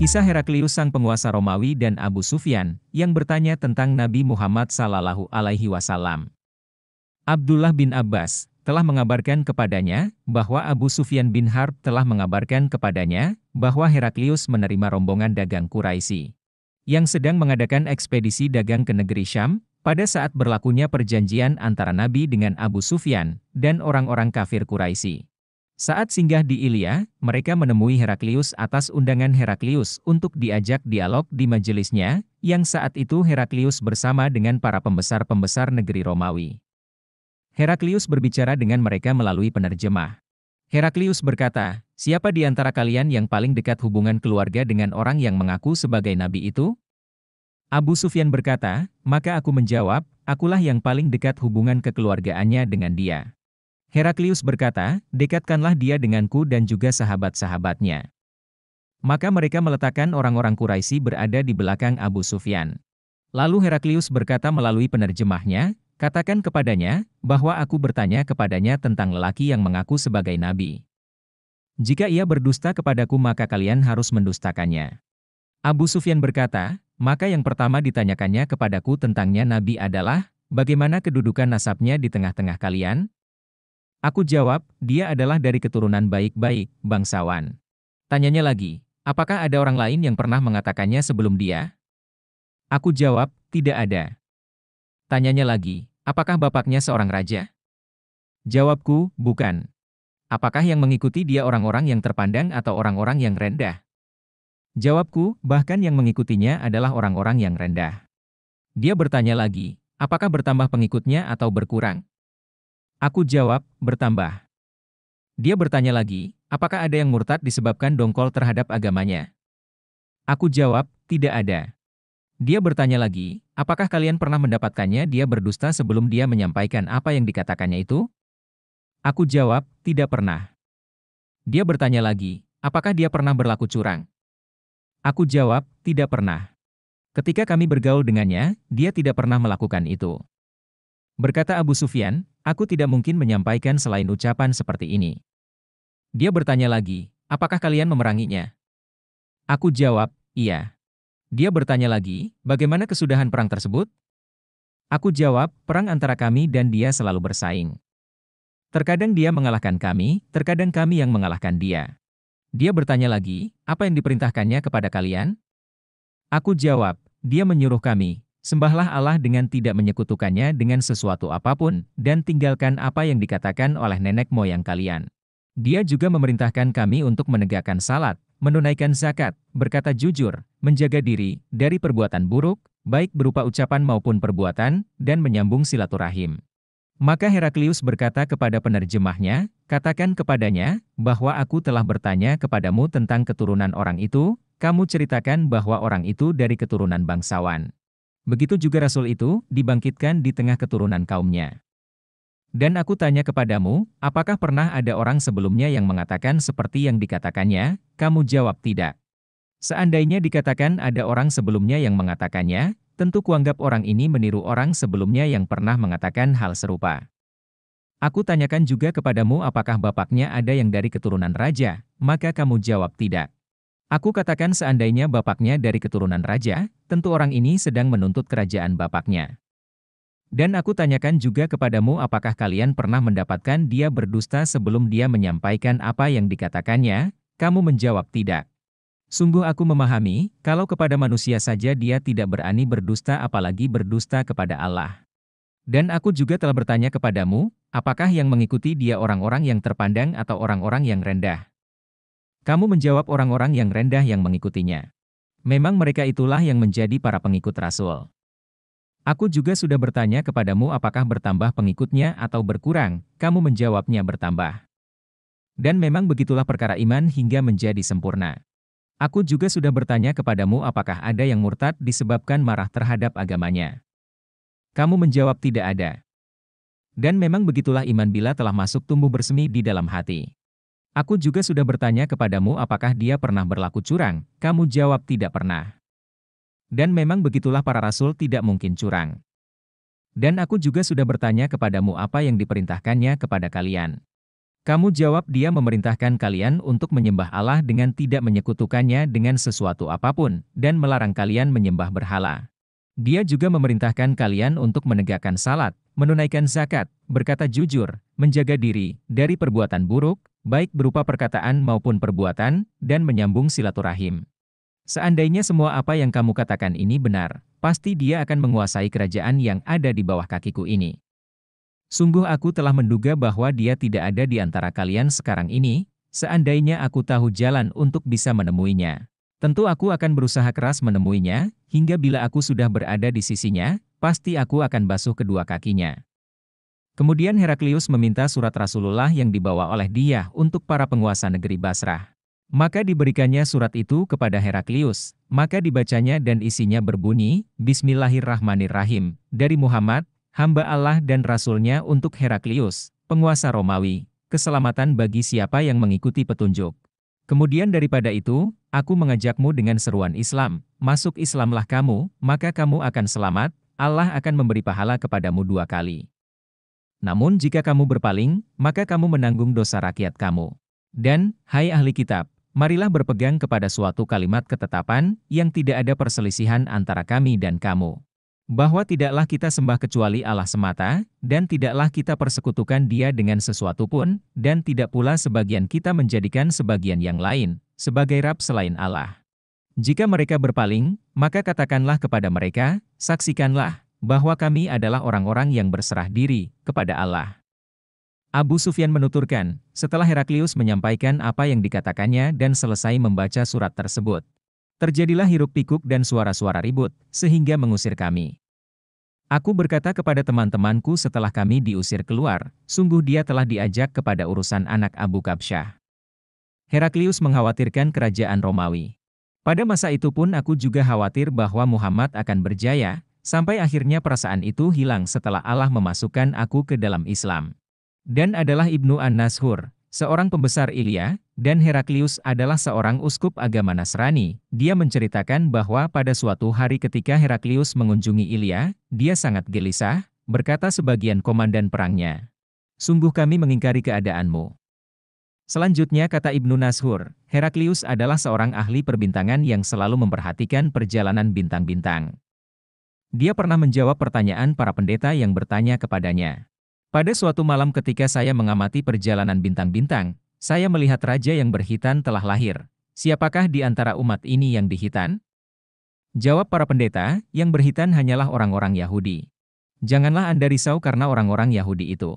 Kisah Heraklius sang penguasa Romawi dan Abu Sufyan, yang bertanya tentang Nabi Muhammad Sallallahu Alaihi Wasallam. Abdullah bin Abbas, telah mengabarkan kepadanya, bahwa Abu Sufyan bin Harb telah mengabarkan kepadanya, bahwa Heraklius menerima rombongan dagang Quraisy yang sedang mengadakan ekspedisi dagang ke negeri Syam, pada saat berlakunya perjanjian antara Nabi dengan Abu Sufyan dan orang-orang kafir Quraisy. Saat singgah di Ilya, mereka menemui Heraklius atas undangan Heraklius untuk diajak dialog di majelisnya, yang saat itu Heraklius bersama dengan para pembesar-pembesar negeri Romawi. Heraklius berbicara dengan mereka melalui penerjemah. Heraklius berkata, "Siapa di antara kalian yang paling dekat hubungan keluarga dengan orang yang mengaku sebagai nabi itu?" Abu Sufyan berkata, maka aku menjawab, akulah yang paling dekat hubungan kekeluargaannya dengan dia. Heraklius berkata, dekatkanlah dia denganku dan juga sahabat-sahabatnya. Maka mereka meletakkan orang-orang Quraisy berada di belakang Abu Sufyan. Lalu Heraklius berkata melalui penerjemahnya, katakan kepadanya, bahwa aku bertanya kepadanya tentang lelaki yang mengaku sebagai nabi. Jika ia berdusta kepadaku maka kalian harus mendustakannya. Abu Sufyan berkata, maka yang pertama ditanyakannya kepadaku tentangnya Nabi adalah, bagaimana kedudukan nasabnya di tengah-tengah kalian? Aku jawab, dia adalah dari keturunan baik-baik, bangsawan. Tanyanya lagi, apakah ada orang lain yang pernah mengatakannya sebelum dia? Aku jawab, tidak ada. Tanyanya lagi, apakah bapaknya seorang raja? Jawabku, bukan. Apakah yang mengikuti dia orang-orang yang terpandang atau orang-orang yang rendah? Jawabku, bahkan yang mengikutinya adalah orang-orang yang rendah. Dia bertanya lagi, apakah bertambah pengikutnya atau berkurang? Aku jawab, bertambah. Dia bertanya lagi, apakah ada yang murtad disebabkan dongkol terhadap agamanya? Aku jawab, tidak ada. Dia bertanya lagi, apakah kalian pernah mendapatkannya dia berdusta sebelum dia menyampaikan apa yang dikatakannya itu? Aku jawab, tidak pernah. Dia bertanya lagi, apakah dia pernah berlaku curang? Aku jawab, tidak pernah. Ketika kami bergaul dengannya, dia tidak pernah melakukan itu. Berkata Abu Sufyan, aku tidak mungkin menyampaikan selain ucapan seperti ini. Dia bertanya lagi, apakah kalian memeranginya? Aku jawab, iya. Dia bertanya lagi, bagaimana kesudahan perang tersebut? Aku jawab, perang antara kami dan dia selalu bersaing. Terkadang dia mengalahkan kami, terkadang kami yang mengalahkan dia. Dia bertanya lagi, apa yang diperintahkannya kepada kalian? Aku jawab, dia menyuruh kami, sembahlah Allah dengan tidak menyekutukannya dengan sesuatu apapun, dan tinggalkan apa yang dikatakan oleh nenek moyang kalian. Dia juga memerintahkan kami untuk menegakkan salat, menunaikan zakat, berkata jujur, menjaga diri dari perbuatan buruk, baik berupa ucapan maupun perbuatan, dan menyambung silaturahim. Maka Heraklius berkata kepada penerjemahnya, katakan kepadanya, bahwa aku telah bertanya kepadamu tentang keturunan orang itu, kamu ceritakan bahwa orang itu dari keturunan bangsawan. Begitu juga rasul itu, dibangkitkan di tengah keturunan kaumnya. Dan aku tanya kepadamu, apakah pernah ada orang sebelumnya yang mengatakan seperti yang dikatakannya, kamu jawab tidak. Seandainya dikatakan ada orang sebelumnya yang mengatakannya, Tentu kuanggap orang ini meniru orang sebelumnya yang pernah mengatakan hal serupa. Aku tanyakan juga kepadamu apakah bapaknya ada yang dari keturunan raja, maka kamu jawab tidak. Aku katakan seandainya bapaknya dari keturunan raja, tentu orang ini sedang menuntut kerajaan bapaknya. Dan aku tanyakan juga kepadamu apakah kalian pernah mendapatkan dia berdusta sebelum dia menyampaikan apa yang dikatakannya, kamu menjawab tidak. Sungguh aku memahami, kalau kepada manusia saja dia tidak berani berdusta apalagi berdusta kepada Allah. Dan aku juga telah bertanya kepadamu, apakah yang mengikuti dia orang-orang yang terpandang atau orang-orang yang rendah? Kamu menjawab orang-orang yang rendah yang mengikutinya. Memang mereka itulah yang menjadi para pengikut Rasul. Aku juga sudah bertanya kepadamu apakah bertambah pengikutnya atau berkurang, kamu menjawabnya bertambah. Dan memang begitulah perkara iman hingga menjadi sempurna. Aku juga sudah bertanya kepadamu apakah ada yang murtad disebabkan marah terhadap agamanya. Kamu menjawab tidak ada. Dan memang begitulah iman bila telah masuk tumbuh bersemi di dalam hati. Aku juga sudah bertanya kepadamu apakah dia pernah berlaku curang, kamu jawab tidak pernah. Dan memang begitulah para rasul tidak mungkin curang. Dan aku juga sudah bertanya kepadamu apa yang diperintahkannya kepada kalian. Kamu jawab dia memerintahkan kalian untuk menyembah Allah dengan tidak menyekutukannya dengan sesuatu apapun, dan melarang kalian menyembah berhala. Dia juga memerintahkan kalian untuk menegakkan salat, menunaikan zakat, berkata jujur, menjaga diri dari perbuatan buruk, baik berupa perkataan maupun perbuatan, dan menyambung silaturahim. Seandainya semua apa yang kamu katakan ini benar, pasti dia akan menguasai kerajaan yang ada di bawah kakiku ini. Sungguh aku telah menduga bahwa dia tidak ada di antara kalian sekarang ini, seandainya aku tahu jalan untuk bisa menemuinya. Tentu aku akan berusaha keras menemuinya, hingga bila aku sudah berada di sisinya, pasti aku akan basuh kedua kakinya. Kemudian Heraklius meminta surat Rasulullah yang dibawa oleh dia untuk para penguasa negeri Basrah. Maka diberikannya surat itu kepada Heraklius, maka dibacanya dan isinya berbunyi, Bismillahirrahmanirrahim, dari Muhammad, hamba Allah dan Rasulnya untuk Heraklius, penguasa Romawi, keselamatan bagi siapa yang mengikuti petunjuk. Kemudian daripada itu, aku mengajakmu dengan seruan Islam, masuk Islamlah kamu, maka kamu akan selamat, Allah akan memberi pahala kepadamu dua kali. Namun jika kamu berpaling, maka kamu menanggung dosa rakyat kamu. Dan, hai ahli kitab, marilah berpegang kepada suatu kalimat ketetapan yang tidak ada perselisihan antara kami dan kamu bahwa tidaklah kita sembah kecuali Allah semata, dan tidaklah kita persekutukan dia dengan sesuatu pun, dan tidak pula sebagian kita menjadikan sebagian yang lain, sebagai Rab selain Allah. Jika mereka berpaling, maka katakanlah kepada mereka, saksikanlah, bahwa kami adalah orang-orang yang berserah diri kepada Allah. Abu Sufyan menuturkan, setelah Heraklius menyampaikan apa yang dikatakannya dan selesai membaca surat tersebut, Terjadilah hiruk-pikuk dan suara-suara ribut, sehingga mengusir kami. Aku berkata kepada teman-temanku setelah kami diusir keluar, sungguh dia telah diajak kepada urusan anak Abu Kabsyah. Heraklius mengkhawatirkan kerajaan Romawi. Pada masa itu pun aku juga khawatir bahwa Muhammad akan berjaya, sampai akhirnya perasaan itu hilang setelah Allah memasukkan aku ke dalam Islam. Dan adalah Ibnu An-Nashur, seorang pembesar Ilya, dan Heraklius adalah seorang uskup agama Nasrani. Dia menceritakan bahwa pada suatu hari ketika Heraklius mengunjungi Ilya, dia sangat gelisah, berkata sebagian komandan perangnya, Sungguh kami mengingkari keadaanmu. Selanjutnya kata Ibnu Nashur, Heraklius adalah seorang ahli perbintangan yang selalu memperhatikan perjalanan bintang-bintang. Dia pernah menjawab pertanyaan para pendeta yang bertanya kepadanya, pada suatu malam ketika saya mengamati perjalanan bintang-bintang, saya melihat raja yang berhitan telah lahir. Siapakah di antara umat ini yang dihitan? Jawab para pendeta, yang berhitan hanyalah orang-orang Yahudi. Janganlah Anda risau karena orang-orang Yahudi itu.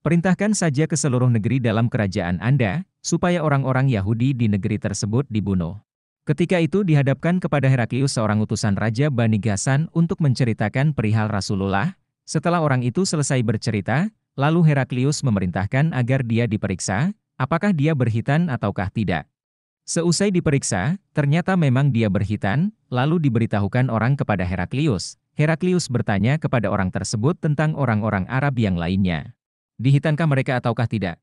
Perintahkan saja ke seluruh negeri dalam kerajaan Anda, supaya orang-orang Yahudi di negeri tersebut dibunuh. Ketika itu dihadapkan kepada Heraklius seorang utusan Raja Bani Gasan untuk menceritakan perihal Rasulullah, setelah orang itu selesai bercerita, lalu Heraklius memerintahkan agar dia diperiksa, apakah dia berhitan ataukah tidak. Seusai diperiksa, ternyata memang dia berhitan, lalu diberitahukan orang kepada Heraklius. Heraklius bertanya kepada orang tersebut tentang orang-orang Arab yang lainnya. Dihitankah mereka ataukah tidak?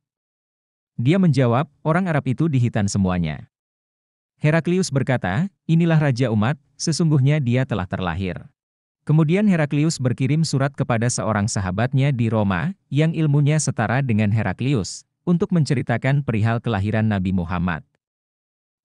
Dia menjawab, orang Arab itu dihitan semuanya. Heraklius berkata, inilah Raja Umat, sesungguhnya dia telah terlahir. Kemudian Heraklius berkirim surat kepada seorang sahabatnya di Roma, yang ilmunya setara dengan Heraklius, untuk menceritakan perihal kelahiran Nabi Muhammad.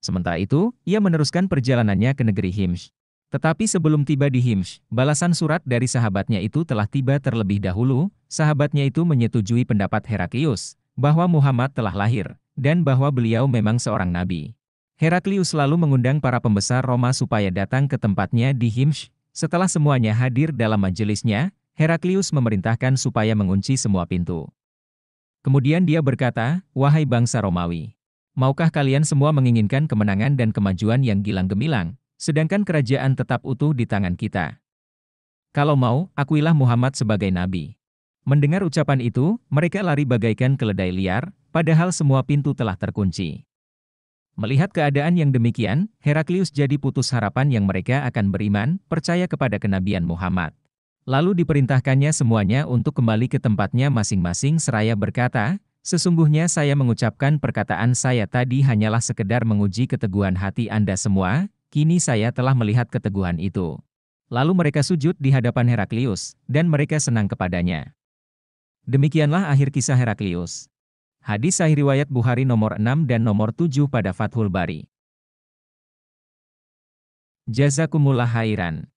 Sementara itu, ia meneruskan perjalanannya ke negeri Himsh. Tetapi sebelum tiba di Himsh, balasan surat dari sahabatnya itu telah tiba terlebih dahulu, sahabatnya itu menyetujui pendapat Heraklius, bahwa Muhammad telah lahir, dan bahwa beliau memang seorang nabi. Heraklius selalu mengundang para pembesar Roma supaya datang ke tempatnya di Himsh. Setelah semuanya hadir dalam majelisnya, Heraklius memerintahkan supaya mengunci semua pintu. Kemudian dia berkata, Wahai bangsa Romawi, maukah kalian semua menginginkan kemenangan dan kemajuan yang gilang gemilang, sedangkan kerajaan tetap utuh di tangan kita? Kalau mau, akuilah Muhammad sebagai nabi. Mendengar ucapan itu, mereka lari bagaikan keledai liar, padahal semua pintu telah terkunci. Melihat keadaan yang demikian, Heraklius jadi putus harapan yang mereka akan beriman, percaya kepada kenabian Muhammad. Lalu diperintahkannya semuanya untuk kembali ke tempatnya masing-masing seraya berkata, Sesungguhnya saya mengucapkan perkataan saya tadi hanyalah sekedar menguji keteguhan hati Anda semua, kini saya telah melihat keteguhan itu. Lalu mereka sujud di hadapan Heraklius, dan mereka senang kepadanya. Demikianlah akhir kisah Heraklius. Hadis sahih riwayat Bukhari nomor 6 dan nomor 7 pada Fathul Bari. Jazakumullah hairan.